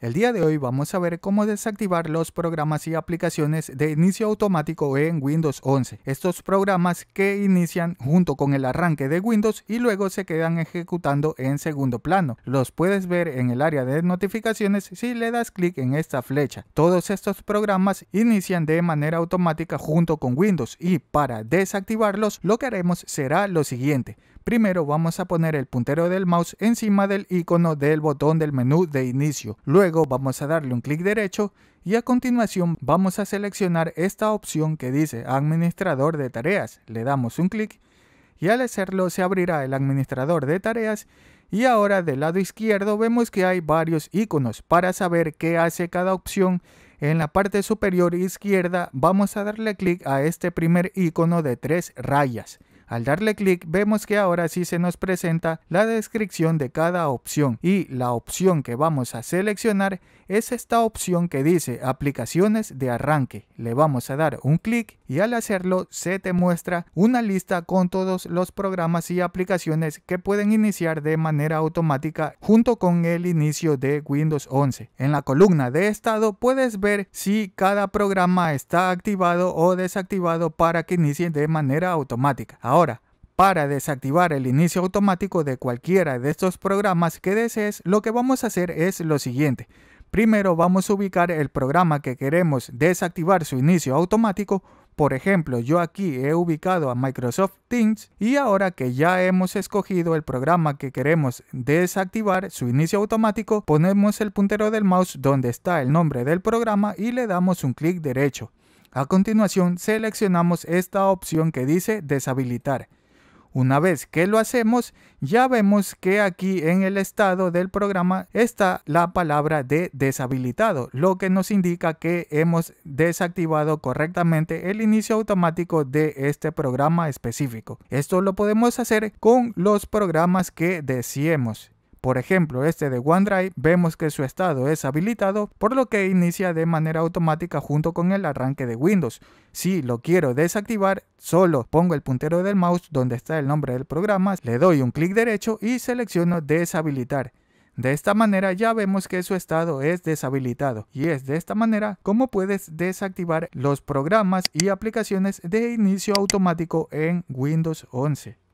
El día de hoy vamos a ver cómo desactivar los programas y aplicaciones de inicio automático en Windows 11. Estos programas que inician junto con el arranque de Windows y luego se quedan ejecutando en segundo plano. Los puedes ver en el área de notificaciones si le das clic en esta flecha. Todos estos programas inician de manera automática junto con Windows y para desactivarlos lo que haremos será lo siguiente. Primero vamos a poner el puntero del mouse encima del icono del botón del menú de inicio vamos a darle un clic derecho y a continuación vamos a seleccionar esta opción que dice administrador de tareas. Le damos un clic y al hacerlo se abrirá el administrador de tareas y ahora del lado izquierdo vemos que hay varios iconos para saber qué hace cada opción. En la parte superior izquierda vamos a darle clic a este primer icono de tres rayas. Al darle clic vemos que ahora sí se nos presenta la descripción de cada opción y la opción que vamos a seleccionar es esta opción que dice aplicaciones de arranque. Le vamos a dar un clic y al hacerlo se te muestra una lista con todos los programas y aplicaciones que pueden iniciar de manera automática junto con el inicio de Windows 11. En la columna de estado puedes ver si cada programa está activado o desactivado para que inicie de manera automática. Ahora, para desactivar el inicio automático de cualquiera de estos programas que desees, lo que vamos a hacer es lo siguiente. Primero vamos a ubicar el programa que queremos desactivar su inicio automático. Por ejemplo, yo aquí he ubicado a Microsoft Teams y ahora que ya hemos escogido el programa que queremos desactivar su inicio automático, ponemos el puntero del mouse donde está el nombre del programa y le damos un clic derecho. A continuación seleccionamos esta opción que dice deshabilitar. Una vez que lo hacemos, ya vemos que aquí en el estado del programa está la palabra de deshabilitado, lo que nos indica que hemos desactivado correctamente el inicio automático de este programa específico. Esto lo podemos hacer con los programas que deseemos. Por ejemplo, este de OneDrive vemos que su estado es habilitado, por lo que inicia de manera automática junto con el arranque de Windows. Si lo quiero desactivar, solo pongo el puntero del mouse donde está el nombre del programa, le doy un clic derecho y selecciono deshabilitar. De esta manera ya vemos que su estado es deshabilitado y es de esta manera como puedes desactivar los programas y aplicaciones de inicio automático en Windows 11.